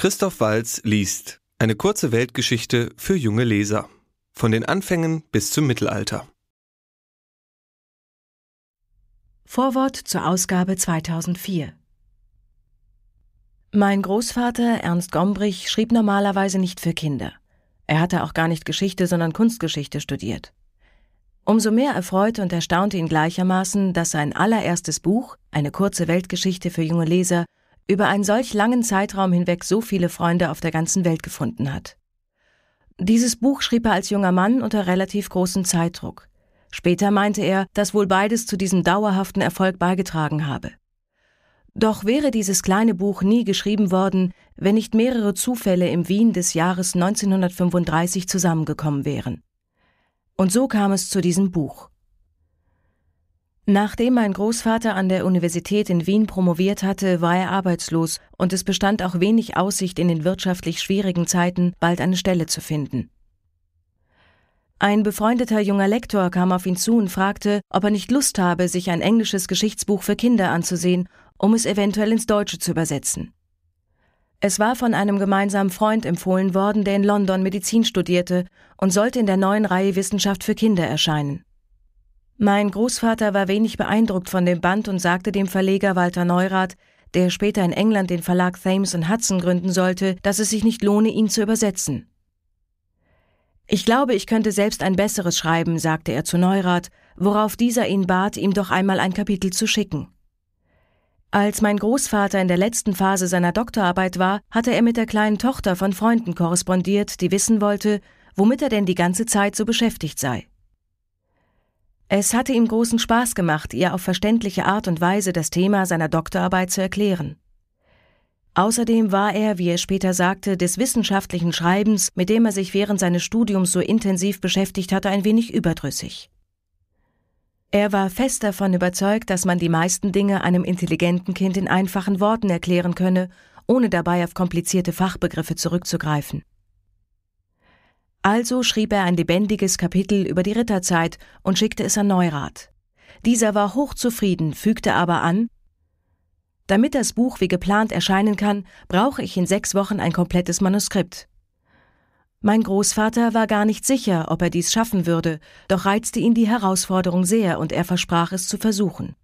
Christoph Walz liest Eine kurze Weltgeschichte für junge Leser. Von den Anfängen bis zum Mittelalter. Vorwort zur Ausgabe 2004. Mein Großvater Ernst Gombrich schrieb normalerweise nicht für Kinder. Er hatte auch gar nicht Geschichte, sondern Kunstgeschichte studiert. Umso mehr erfreute und erstaunte ihn gleichermaßen, dass sein allererstes Buch, eine kurze Weltgeschichte für junge Leser, über einen solch langen Zeitraum hinweg so viele Freunde auf der ganzen Welt gefunden hat. Dieses Buch schrieb er als junger Mann unter relativ großem Zeitdruck. Später meinte er, dass wohl beides zu diesem dauerhaften Erfolg beigetragen habe. Doch wäre dieses kleine Buch nie geschrieben worden, wenn nicht mehrere Zufälle im Wien des Jahres 1935 zusammengekommen wären. Und so kam es zu diesem Buch. Nachdem mein Großvater an der Universität in Wien promoviert hatte, war er arbeitslos und es bestand auch wenig Aussicht, in den wirtschaftlich schwierigen Zeiten bald eine Stelle zu finden. Ein befreundeter junger Lektor kam auf ihn zu und fragte, ob er nicht Lust habe, sich ein englisches Geschichtsbuch für Kinder anzusehen, um es eventuell ins Deutsche zu übersetzen. Es war von einem gemeinsamen Freund empfohlen worden, der in London Medizin studierte und sollte in der neuen Reihe Wissenschaft für Kinder erscheinen. Mein Großvater war wenig beeindruckt von dem Band und sagte dem Verleger Walter Neurath, der später in England den Verlag Thames Hudson gründen sollte, dass es sich nicht lohne, ihn zu übersetzen. Ich glaube, ich könnte selbst ein besseres schreiben, sagte er zu Neurath, worauf dieser ihn bat, ihm doch einmal ein Kapitel zu schicken. Als mein Großvater in der letzten Phase seiner Doktorarbeit war, hatte er mit der kleinen Tochter von Freunden korrespondiert, die wissen wollte, womit er denn die ganze Zeit so beschäftigt sei. Es hatte ihm großen Spaß gemacht, ihr auf verständliche Art und Weise das Thema seiner Doktorarbeit zu erklären. Außerdem war er, wie er später sagte, des wissenschaftlichen Schreibens, mit dem er sich während seines Studiums so intensiv beschäftigt hatte, ein wenig überdrüssig. Er war fest davon überzeugt, dass man die meisten Dinge einem intelligenten Kind in einfachen Worten erklären könne, ohne dabei auf komplizierte Fachbegriffe zurückzugreifen. Also schrieb er ein lebendiges Kapitel über die Ritterzeit und schickte es an Neurath. Dieser war hochzufrieden, fügte aber an, damit das Buch wie geplant erscheinen kann, brauche ich in sechs Wochen ein komplettes Manuskript. Mein Großvater war gar nicht sicher, ob er dies schaffen würde, doch reizte ihn die Herausforderung sehr und er versprach es zu versuchen.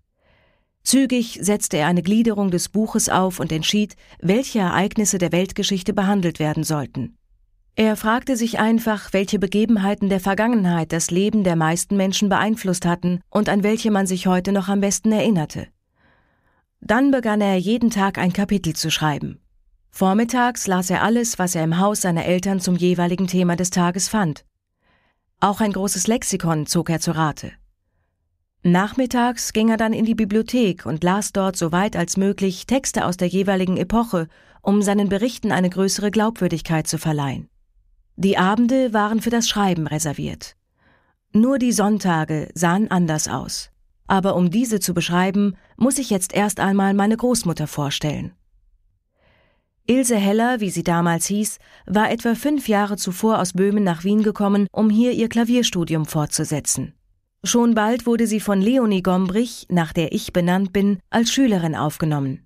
Zügig setzte er eine Gliederung des Buches auf und entschied, welche Ereignisse der Weltgeschichte behandelt werden sollten. Er fragte sich einfach, welche Begebenheiten der Vergangenheit das Leben der meisten Menschen beeinflusst hatten und an welche man sich heute noch am besten erinnerte. Dann begann er jeden Tag ein Kapitel zu schreiben. Vormittags las er alles, was er im Haus seiner Eltern zum jeweiligen Thema des Tages fand. Auch ein großes Lexikon zog er zu Rate. Nachmittags ging er dann in die Bibliothek und las dort so weit als möglich Texte aus der jeweiligen Epoche, um seinen Berichten eine größere Glaubwürdigkeit zu verleihen. Die Abende waren für das Schreiben reserviert. Nur die Sonntage sahen anders aus. Aber um diese zu beschreiben, muss ich jetzt erst einmal meine Großmutter vorstellen. Ilse Heller, wie sie damals hieß, war etwa fünf Jahre zuvor aus Böhmen nach Wien gekommen, um hier ihr Klavierstudium fortzusetzen. Schon bald wurde sie von Leonie Gombrich, nach der ich benannt bin, als Schülerin aufgenommen.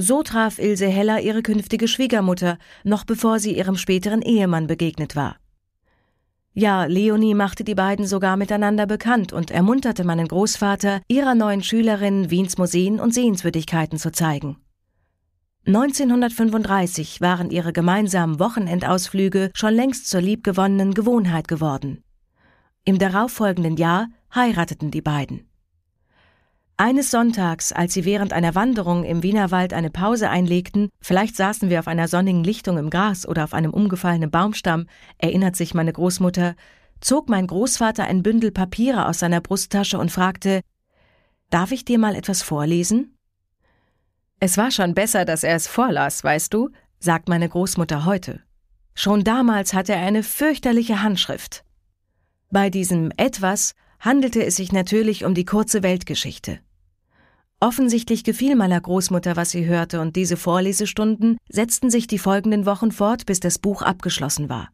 So traf Ilse Heller ihre künftige Schwiegermutter, noch bevor sie ihrem späteren Ehemann begegnet war. Ja, Leonie machte die beiden sogar miteinander bekannt und ermunterte meinen Großvater, ihrer neuen Schülerin Wiens Museen und Sehenswürdigkeiten zu zeigen. 1935 waren ihre gemeinsamen Wochenendausflüge schon längst zur liebgewonnenen Gewohnheit geworden. Im darauffolgenden Jahr heirateten die beiden. Eines Sonntags, als sie während einer Wanderung im Wienerwald eine Pause einlegten, vielleicht saßen wir auf einer sonnigen Lichtung im Gras oder auf einem umgefallenen Baumstamm, erinnert sich meine Großmutter, zog mein Großvater ein Bündel Papiere aus seiner Brusttasche und fragte Darf ich dir mal etwas vorlesen? Es war schon besser, dass er es vorlas, weißt du, sagt meine Großmutter heute. Schon damals hatte er eine fürchterliche Handschrift. Bei diesem etwas handelte es sich natürlich um die kurze Weltgeschichte. Offensichtlich gefiel meiner Großmutter, was sie hörte, und diese Vorlesestunden setzten sich die folgenden Wochen fort, bis das Buch abgeschlossen war.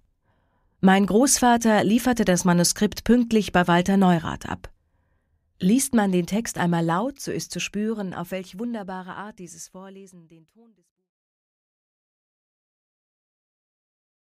Mein Großvater lieferte das Manuskript pünktlich bei Walter Neurath ab. Liest man den Text einmal laut, so ist zu spüren, auf welch wunderbare Art dieses Vorlesen den Ton des